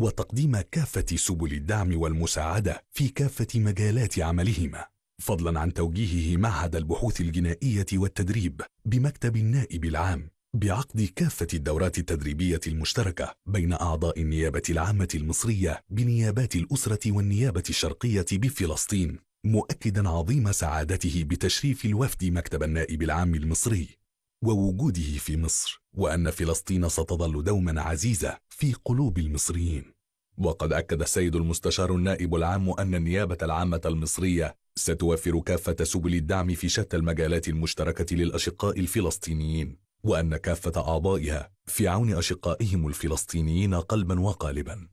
وتقديم كافة سبل الدعم والمساعدة في كافة مجالات عملهما فضلا عن توجيهه معهد البحوث الجنائية والتدريب بمكتب النائب العام بعقد كافة الدورات التدريبية المشتركة بين أعضاء النيابة العامة المصرية بنيابات الأسرة والنيابة الشرقية بفلسطين مؤكدا عظيم سعادته بتشريف الوفد مكتب النائب العام المصري ووجوده في مصر وأن فلسطين ستظل دوما عزيزة في قلوب المصريين وقد أكد السيد المستشار النائب العام أن النيابة العامة المصرية ستوفر كافة سبل الدعم في شتى المجالات المشتركة للأشقاء الفلسطينيين وأن كافة أعضائها في عون أشقائهم الفلسطينيين قلبا وقالبا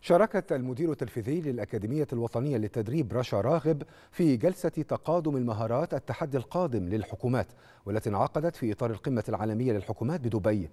شاركت المدير التنفيذي للأكاديمية الوطنية للتدريب رشا راغب في جلسة تقادم المهارات التحدي القادم للحكومات والتي انعقدت في إطار القمة العالمية للحكومات بدبي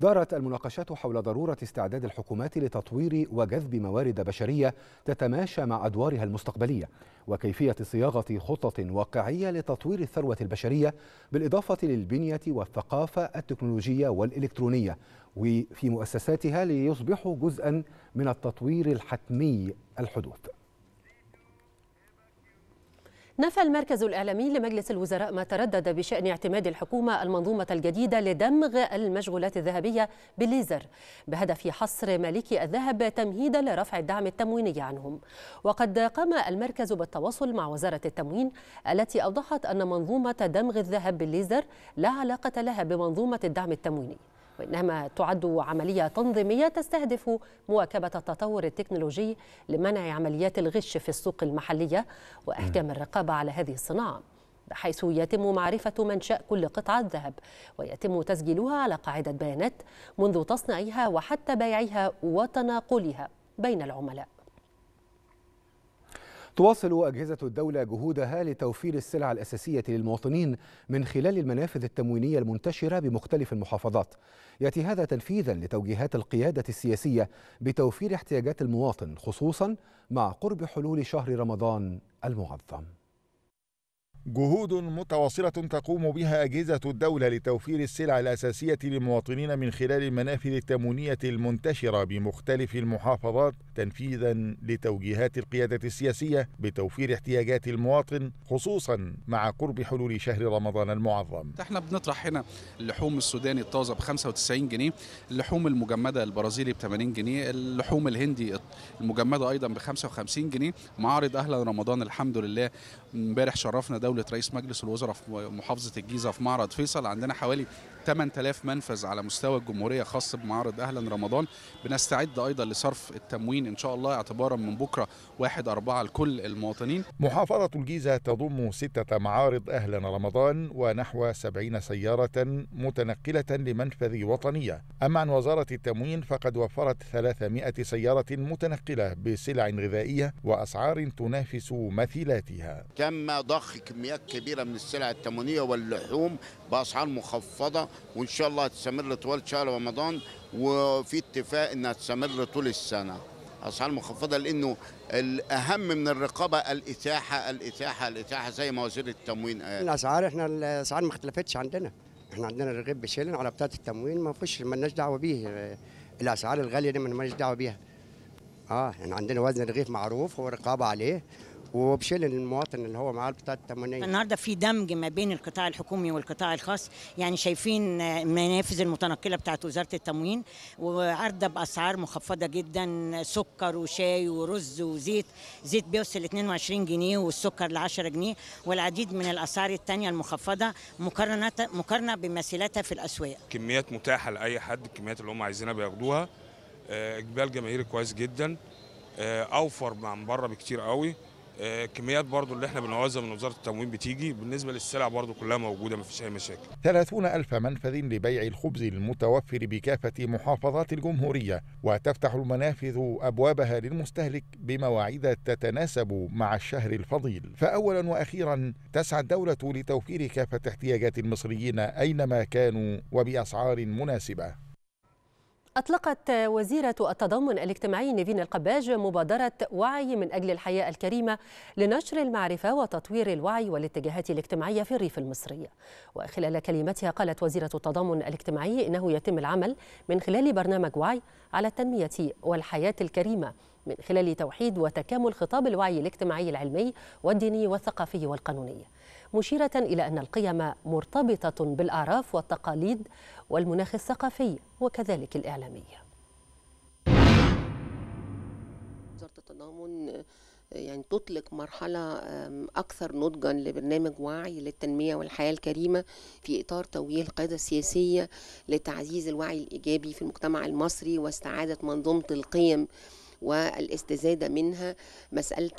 دارت المناقشات حول ضرورة استعداد الحكومات لتطوير وجذب موارد بشرية تتماشى مع أدوارها المستقبلية وكيفية صياغة خطط واقعية لتطوير الثروة البشرية بالإضافة للبنية والثقافة التكنولوجية والإلكترونية وفي مؤسساتها ليصبحوا جزءا من التطوير الحتمي الحدوث نفى المركز الإعلامي لمجلس الوزراء ما تردد بشأن اعتماد الحكومة المنظومة الجديدة لدمغ المشغولات الذهبية بالليزر بهدف حصر مالكي الذهب تمهيدا لرفع الدعم التمويني عنهم وقد قام المركز بالتواصل مع وزارة التموين التي أوضحت أن منظومة دمغ الذهب بالليزر لا علاقة لها بمنظومة الدعم التمويني وإنما تعد عملية تنظيمية تستهدف مواكبة التطور التكنولوجي لمنع عمليات الغش في السوق المحلية وإحكام الرقابة على هذه الصناعة بحيث يتم معرفة منشأ كل قطعة ذهب ويتم تسجيلها على قاعدة بيانات منذ تصنيعها وحتى بيعها وتناقلها بين العملاء تواصل أجهزة الدولة جهودها لتوفير السلع الأساسية للمواطنين من خلال المنافذ التموينية المنتشرة بمختلف المحافظات يأتي هذا تنفيذا لتوجيهات القيادة السياسية بتوفير احتياجات المواطن خصوصا مع قرب حلول شهر رمضان المعظم جهود متواصلة تقوم بها أجهزة الدولة لتوفير السلع الأساسية للمواطنين من خلال المنافذ التموينية المنتشرة بمختلف المحافظات تنفيذا لتوجيهات القيادة السياسية بتوفير احتياجات المواطن خصوصا مع قرب حلول شهر رمضان المعظم. احنا بنطرح هنا اللحوم السوداني الطازة ب 95 جنيه، اللحوم المجمدة البرازيلي ب 80 جنيه، اللحوم الهندي المجمدة أيضا ب 55 جنيه، معارض أهلا رمضان الحمد لله امبارح شرفنا دولة دولة رئيس مجلس الوزراء في محافظة الجيزة في معرض فيصل عندنا حوالي 8000 منفذ على مستوى الجمهورية خاص بمعرض أهلا رمضان بنستعد أيضا لصرف التموين إن شاء الله اعتبارا من بكرة 1 أربعة لكل المواطنين محافظة الجيزة تضم ستة معارض أهلا رمضان ونحو 70 سيارة متنقلة لمنفذ وطنية أما عن وزارة التموين فقد وفرت 300 سيارة متنقلة بسلع غذائية وأسعار تنافس مثيلاتها تم ضخ كمية كميات كبيره من السلع التموينيه واللحوم باسعار مخفضه وان شاء الله هتستمر طوال شهر رمضان وفي اتفاق انها تستمر طول السنه اسعار مخفضه لانه الاهم من الرقابه الاتاحه الاتاحه الاتاحه زي ما وزير التموين قال الاسعار احنا الاسعار ما اختلفتش عندنا احنا عندنا رغيف بشيلن على بتاعه التموين ما فيش مالناش دعوه بيه الاسعار الغاليه دي مالناش دعوه بيها اه احنا يعني عندنا وزن الرغيف معروف ورقابه عليه وبشيل المواطن اللي هو معاه بتاع التمنيه النهارده في دمج ما بين القطاع الحكومي والقطاع الخاص يعني شايفين المنافذ المتنقله بتاعت وزاره التموين وعارضه باسعار مخفضه جدا سكر وشاي ورز وزيت زيت بيوصل ل 22 جنيه والسكر ل 10 جنيه والعديد من الاسعار الثانيه المخفضه مقارنه مقارنه بمثيلاتها في الاسواق كميات متاحه لاي حد الكميات اللي هم عايزينها بياخدوها آه، اقبال جماهيري كويس جدا آه، اوفر من بره بكتير قوي الكميات برضو اللي احنا بنعوزها من وزاره التموين بتيجي بالنسبه للسلع برضو كلها موجوده ما فيش اي مشاكل 30 الف منفذ لبيع الخبز المتوفر بكافه محافظات الجمهوريه وتفتح المنافذ ابوابها للمستهلك بمواعيد تتناسب مع الشهر الفضيل فاولا واخيرا تسعى الدوله لتوفير كافه احتياجات المصريين اينما كانوا وباسعار مناسبه أطلقت وزيرة التضامن الاجتماعي نيفين القباج مبادرة وعي من أجل الحياة الكريمة لنشر المعرفة وتطوير الوعي والاتجاهات الاجتماعية في الريف المصري وخلال كلمتها قالت وزيرة التضامن الاجتماعي إنه يتم العمل من خلال برنامج وعي على التنمية والحياة الكريمة من خلال توحيد وتكامل خطاب الوعي الاجتماعي العلمي والديني والثقافي والقانوني مشيرة إلى أن القيم مرتبطة بالأعراف والتقاليد والمناخ الثقافي وكذلك الإعلامي وزارة التضامن يعني تطلق مرحلة أكثر نضجا لبرنامج وعي للتنمية والحياة الكريمة في إطار توجيه القيادة السياسية لتعزيز الوعي الإيجابي في المجتمع المصري واستعادة منظومة القيم والاستزادة منها مسألة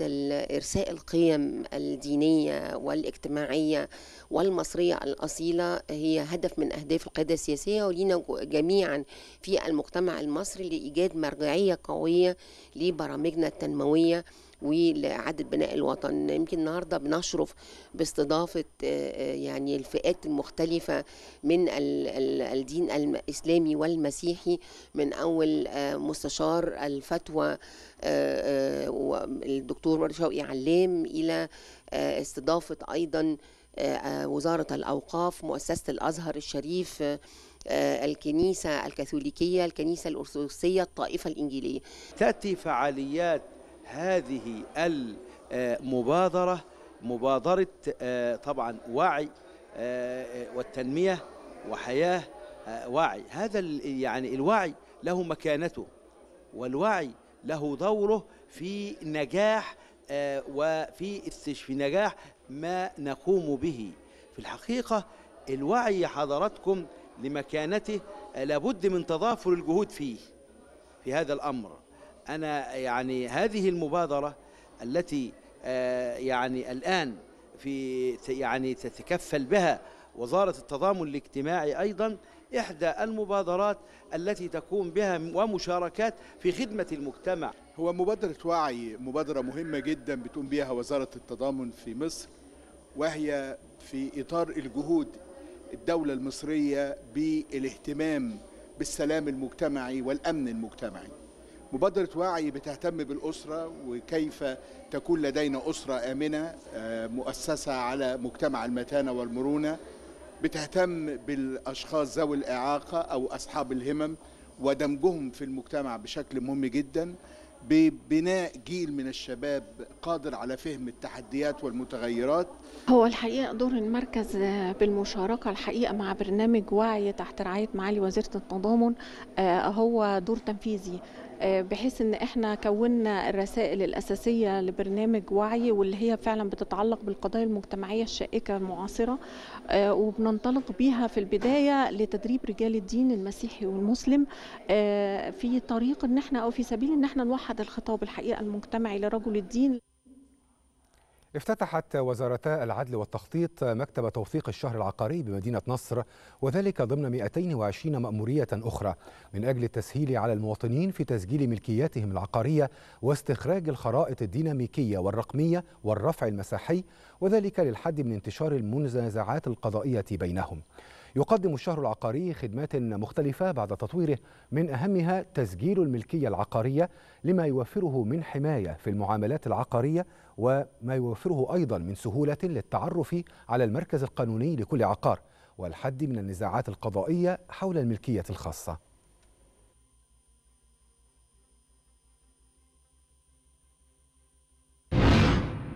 إرساء القيم الدينية والاجتماعية والمصرية الأصيلة هي هدف من أهداف القيادة السياسية ولينا جميعا في المجتمع المصري لإيجاد مرجعية قوية لبرامجنا التنموية ولعد بناء الوطن يمكن النهارده بنشرف باستضافه آه، آه، يعني الفئات المختلفه من الدين الاسلامي والمسيحي من اول آه، مستشار الفتوى الدكتور شوقي علام الى استضافه ايضا وزاره الاوقاف مؤسسه الازهر الشريف الكنيسه الكاثوليكيه الكنيسه الارثوذكسيه الطائفه الانجيليه تاتي فعاليات هذه المبادرة مبادرة آه، طبعا وعي آه، آه، والتنمية وحياة وعي هذا يعني الوعي له مكانته والوعي له دوره في نجاح وفي استشفي نجاح ما نقوم به في الحقيقة الوعي حضرتكم لمكانته لابد من تضافر الجهود فيه في هذا الأمر أنا يعني هذه المبادرة التي آه، يعني الآن في يعني تتكفل بها وزارة التضامن الاجتماعي أيضا إحدى المبادرات التي تقوم بها ومشاركات في خدمة المجتمع هو مبادرة وعي مبادرة مهمة جدا بتقوم بها وزارة التضامن في مصر وهي في إطار الجهود الدولة المصرية بالاهتمام بالسلام المجتمعي والأمن المجتمعي مبادرة وعي بتهتم بالأسرة وكيف تكون لدينا أسرة آمنة آه، مؤسسة على مجتمع المتانة والمرونة بتهتم بالأشخاص ذوي الإعاقة أو أصحاب الهمم ودمجهم في المجتمع بشكل مهم جدا ببناء جيل من الشباب قادر على فهم التحديات والمتغيرات هو الحقيقة دور المركز بالمشاركة الحقيقة مع برنامج وعي تحت رعاية معالي وزيرة التضامن آه، هو دور تنفيذي آه، بحيث ان احنا كونا الرسائل الاساسيه لبرنامج وعي واللي هي فعلا بتتعلق بالقضايا المجتمعيه الشائكه المعاصره آه، وبننطلق بيها في البدايه لتدريب رجال الدين المسيحي والمسلم آه، في طريق ان احنا او في سبيل ان احنا نوحد الخطاب الحقيقه المجتمعي لرجل الدين افتتحت وزارتا العدل والتخطيط مكتب توثيق الشهر العقاري بمدينة نصر وذلك ضمن 220 مأمورية أخرى من أجل التسهيل على المواطنين في تسجيل ملكياتهم العقارية واستخراج الخرائط الديناميكية والرقمية والرفع المساحي وذلك للحد من انتشار المنازعات القضائية بينهم يقدم الشهر العقاري خدمات مختلفة بعد تطويره من أهمها تسجيل الملكية العقارية لما يوفره من حماية في المعاملات العقارية وما يوفره أيضا من سهولة للتعرف على المركز القانوني لكل عقار والحد من النزاعات القضائية حول الملكية الخاصة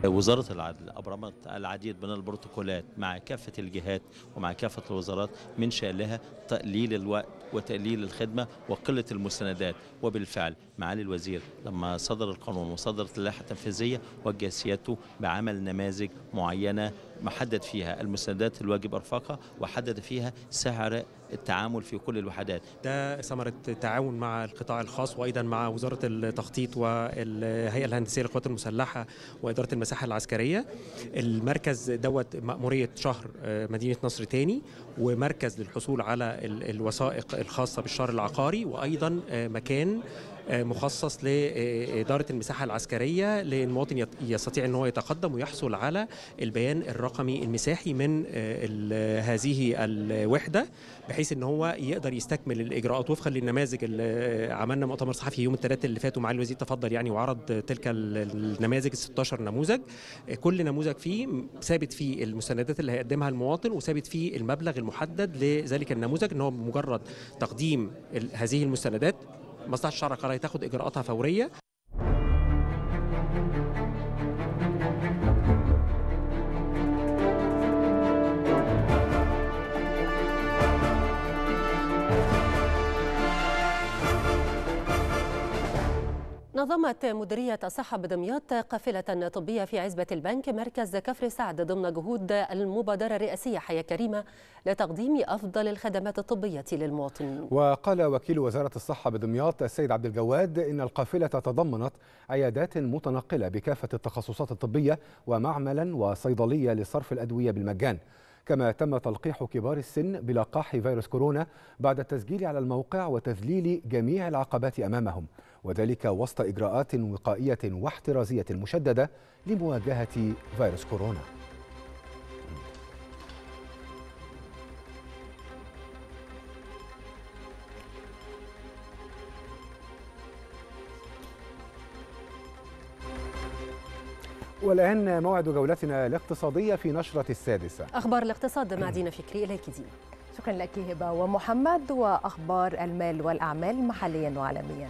وزارة العدل أبرمت العديد من البروتوكولات مع كافة الجهات ومع كافة الوزارات من شأنها تقليل الوقت وتقليل الخدمة وقلة المستندات وبالفعل معالي الوزير لما صدر القانون وصدرت اللائحة التنفيذية وجه سيادته بعمل نماذج معينة محدد فيها المستندات الواجب ارفاقها وحدد فيها سعر التعامل في كل الوحدات ده ثمرة التعاون مع القطاع الخاص وأيضا مع وزارة التخطيط والهيئة الهندسية للقوات المسلحة وإدارة المساحة العسكرية المركز دوت مأمورية شهر آه، مدينة نصر تاني ومركز للحصول على الوثائق الخاصة بالشهر العقاري وأيضا آه، مكان مخصص لإدارة آه، المساحة العسكرية للمواطن يستطيع أن هو يتقدم ويحصل على البيان الرقمي المساحي من آه، هذه الوحدة بحيث أن هو يقدر يستكمل الإجراءات وفقا للنماذج اللي عملنا مؤتمر صحفي يوم الثلاثة اللي فاتوا مع الوزير تفضل يعني وعرض تلك النماذج ال 16 نموذج آه، كل نموذج فيه ثابت فيه المستندات اللي هيقدمها المواطن وثابت فيه المبلغ المحدد لذلك النموذج ان هو مجرد تقديم هذه المستندات مصلحه الشركه راهي تاخد اجراءاتها فوريه نظمت مديرية الصحة بدمياط قافلة طبية في عزبة البنك مركز كفر سعد ضمن جهود المبادرة الرئاسية حياة كريمة لتقديم أفضل الخدمات الطبية للمواطنين. وقال وكيل وزارة الصحة بدمياط السيد عبد الجواد إن القافلة تضمنت عيادات متنقلة بكافة التخصصات الطبية ومعملا وصيدلية لصرف الأدوية بالمجان. كما تم تلقيح كبار السن بلقاح فيروس كورونا بعد التسجيل على الموقع وتذليل جميع العقبات أمامهم. وذلك وسط إجراءات وقائية واحترازية مشددة لمواجهة فيروس كورونا والآن موعد جولتنا الاقتصادية في نشرة السادسة أخبار الاقتصاد مع دينا فكري إليك دينا شكرا لك هبة ومحمد وأخبار المال والأعمال محليا وعالميا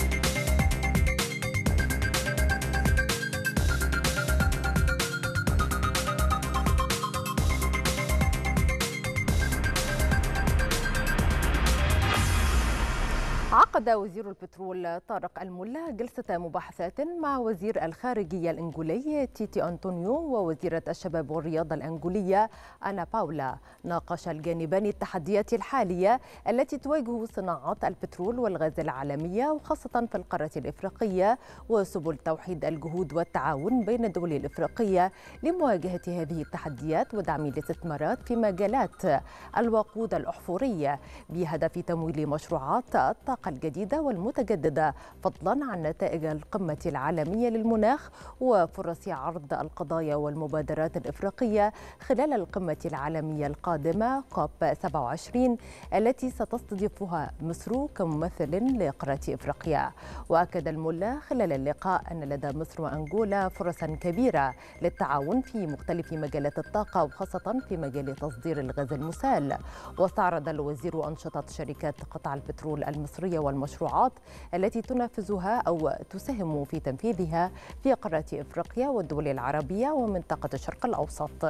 عقد وزير البترول طارق الملا جلسة مباحثات مع وزير الخارجية الإنجولي تيتي أنطونيو ووزيرة الشباب والرياضة الأنجولية أنا باولا ناقش الجانبان التحديات الحالية التي تواجه صناعات البترول والغاز العالمية وخاصة في القارة الإفريقية وسبل توحيد الجهود والتعاون بين الدول الإفريقية لمواجهة هذه التحديات ودعم الاستثمارات في مجالات الوقود الأحفورية بهدف تمويل مشروعات الطاقة الطاقة الجديدة والمتجددة فضلا عن نتائج القمة العالمية للمناخ وفرص عرض القضايا والمبادرات الإفريقية خلال القمة العالمية القادمة كوب 27 التي ستستضيفها مصر كممثل لقارة إفريقيا وأكد الملا خلال اللقاء أن لدى مصر وأنغولا فرصا كبيرة للتعاون في مختلف مجالات الطاقة وخاصة في مجال تصدير الغاز المسال واستعرض الوزير أنشطة شركات قطع البترول المصرية الدستورية والمشروعات التي تنفذها أو تساهم في تنفيذها في قارة إفريقيا والدول العربية ومنطقة الشرق الأوسط.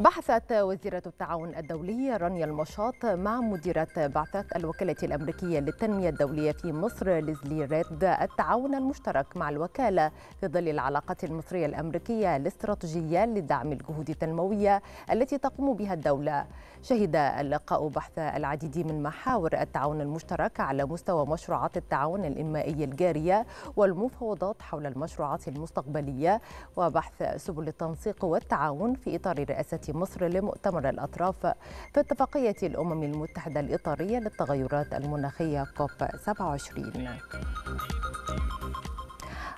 بحثت وزيرة التعاون الدولي رانيا المشاط مع مديرة بعثة الوكالة الأمريكية للتنمية الدولية في مصر ليزلي ريد التعاون المشترك مع الوكالة في ظل العلاقات المصرية الأمريكية الاستراتيجية لدعم الجهود التنموية التي تقوم بها الدولة شهد اللقاء بحث العديد من محاور التعاون المشترك على مستوى مشروعات التعاون الإنمائي الجارية والمفاوضات حول المشروعات المستقبلية وبحث سبل التنسيق والتعاون في إطار رئاسة مصر لمؤتمر الأطراف في اتفاقية الأمم المتحدة الإطارية للتغيرات المناخية كوب 27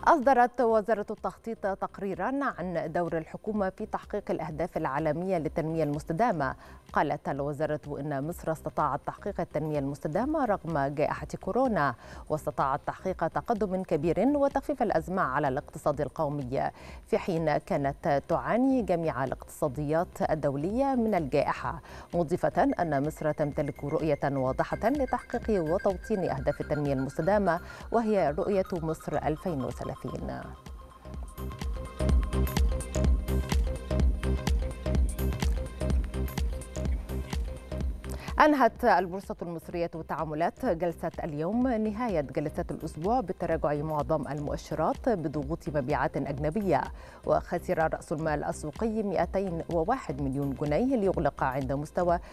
أصدرت وزارة التخطيط تقريرا عن دور الحكومة في تحقيق الأهداف العالمية للتنمية المستدامة قالت الوزارة إن مصر استطاعت تحقيق التنمية المستدامة رغم جائحة كورونا واستطاعت تحقيق تقدم كبير وتخفيف الأزمة على الاقتصاد القومي في حين كانت تعاني جميع الاقتصاديات الدولية من الجائحة مضيفة أن مصر تمتلك رؤية واضحة لتحقيق وتوطين أهداف التنمية المستدامة وهي رؤية مصر 2030 I think Fiona. أنهت البورصة المصرية تعاملات جلسة اليوم نهاية جلسات الأسبوع بتراجع معظم المؤشرات بضغوط مبيعات أجنبية وخسر رأس المال السوقي 201 مليون جنيه ليغلق عند مستوى 726.4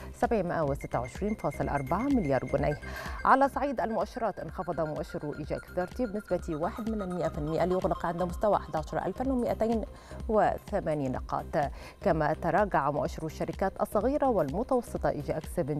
مليار جنيه على صعيد المؤشرات انخفض مؤشر إيجاك 30 بنسبة 1 من ليغلق عند مستوى 11280 نقاط كما تراجع مؤشر الشركات الصغيرة والمتوسطة إيجاك 70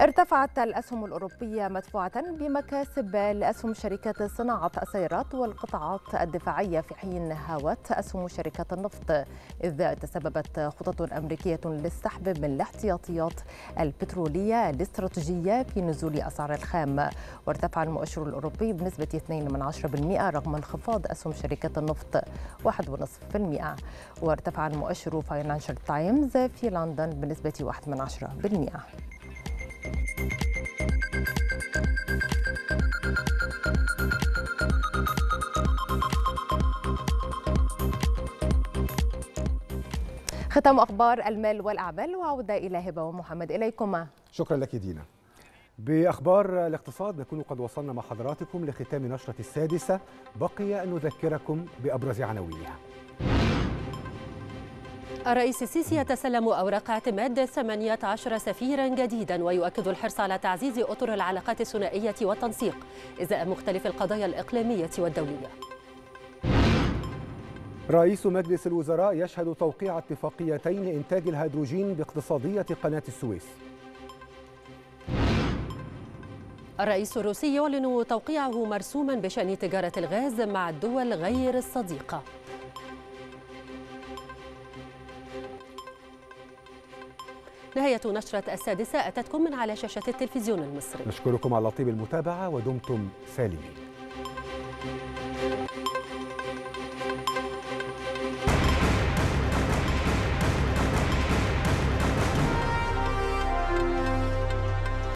ارتفعت الأسهم الأوروبية مدفوعة بمكاسب لأسهم شركات صناعة السيارات والقطاعات الدفاعية في حين هاوت أسهم شركات النفط إذ تسببت خطط أمريكية للسحب من الاحتياطيات البترولية الاستراتيجية في نزول أسعار الخام وارتفع المؤشر الأوروبي بنسبة 2% رغم انخفاض أسهم شركات النفط 1.5% وارتفع المؤشر فاينانشال تايمز في لندن بنسبة 1.1% ختام اخبار المال والاعمال وعوده الى هبه ومحمد اليكما شكرا لك دينا باخبار الاقتصاد نكون قد وصلنا مع حضراتكم لختام نشره السادسه بقي ان نذكركم بابرز عناوينها الرئيس السيسي يتسلم أوراق اعتماد 18 سفيرا جديدا ويؤكد الحرص على تعزيز أطر العلاقات الثنائية والتنسيق إزاء مختلف القضايا الإقليمية والدولية رئيس مجلس الوزراء يشهد توقيع اتفاقيتين إنتاج الهيدروجين باقتصادية قناة السويس الرئيس الروسي يعلن توقيعه مرسوما بشأن تجارة الغاز مع الدول غير الصديقة نهاية نشرة السادسة أتتكم من على شاشة التلفزيون المصري نشكركم على طيب المتابعة ودمتم سالمين